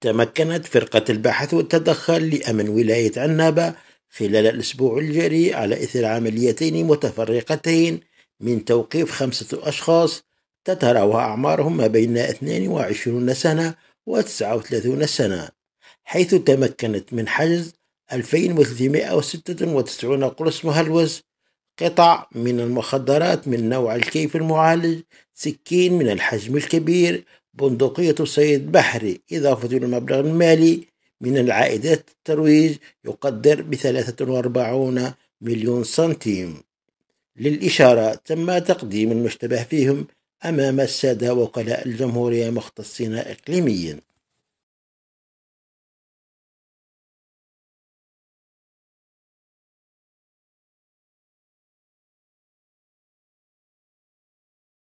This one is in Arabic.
تمكنت فرقة البحث والتدخل لأمن ولاية عنابة خلال الأسبوع الجاري على إثر عمليتين متفرقتين من توقيف خمسة أشخاص تتراوح أعمارهم ما بين 22 سنة و 39 سنة حيث تمكنت من حجز 2396 قرص مهلوس قطع من المخدرات من نوع الكيف المعالج سكين من الحجم الكبير بندقية السيد بحري إضافة المبلغ المالي من العائدات الترويج يقدر بثلاثة وأربعون مليون سنتيم للإشارة تم تقديم المشتبه فيهم أمام السادة وكلاء الجمهورية مختصين إقليميا